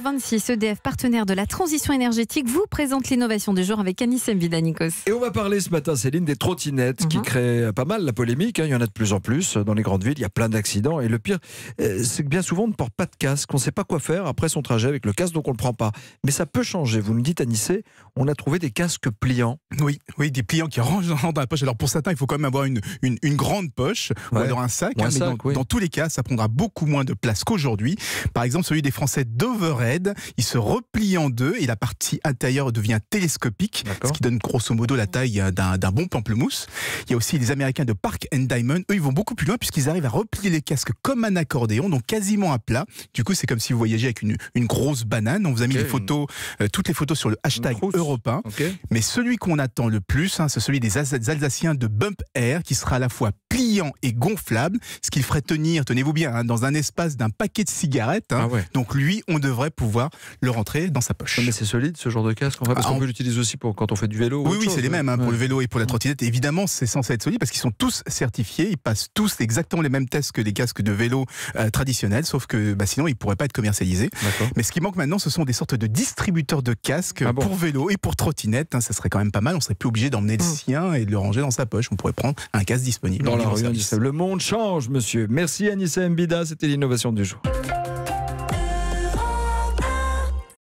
26 EDF, partenaire de la transition énergétique, vous présente l'innovation du jour avec Anis Mvidanikos. Et on va parler ce matin, Céline, des trottinettes qui mhm. créent pas mal la polémique. Hein. Il y en a de plus en plus euh, dans les grandes villes. Il y a plein d'accidents. Et le pire, euh, c'est que bien souvent, on ne porte pas de casque. On ne sait pas quoi faire après son trajet avec le casque, donc on ne le prend pas. Mais ça peut changer. Vous me dites, Anissé, on a trouvé des casques pliants. Oui, oui des pliants qui rangent dans la poche. Alors pour certains, il faut quand même avoir une, grande poche ou alors un sac. Hein, dans, tous les cas, ça prendra beaucoup moins de place qu'aujourd'hui. Par exemple, celui des Français d'Overhead il se replie en deux et la partie intérieure devient télescopique, ce qui donne grosso modo la taille euh, d'un bon pamplemousse. Il y a aussi les Américains de Park and Diamond. Eux, ils vont beaucoup plus loin puisqu'ils arrivent à replier les casques comme un accordéon, donc quasiment à plat. Du coup, c'est comme si vous voyagez avec une, grosse banane. On vous a mis les photos, euh, toutes les photos sur le hashtag européen. Mais celui qu'on attend le plus, hein, c'est celui des Alsaciens de Bump Air, qui sera à la fois pliant et gonflable, ce qu'il ferait tenir, tenez-vous bien, hein, dans un espace d'un paquet de cigarettes. Hein. Ah donc lui, on devrait pouvoir le rentrer dans sa poche. mais c'est solide ce genre de casque, que parce ah, qu'on peut l'utiliser aussi pour quand on fait du vélo. Oui, oui, c'est les mêmes hein, pour le vélo et pour la mm. trottinette. Évidemment, c'est censé être solide parce qu'ils sont tous certifiés, ils passent tous exactement les mêmes tests que les casques de vélo euh, traditionnels, sauf que bah, sinon ils pourraient pas être commercialisés. Mais ce qui manque maintenant, ce sont des sortes de distributeurs de casques ah pour vélo et pour trottinette. Hein, ça serait quand même pas mal. On serait plus obligé d'emmener le mm. sien et de le ranger dans sa poche. On pourrait prendre un casque disponible. Dans le monde change, monsieur. Merci Anissa Mbida. C'était l'innovation du jour.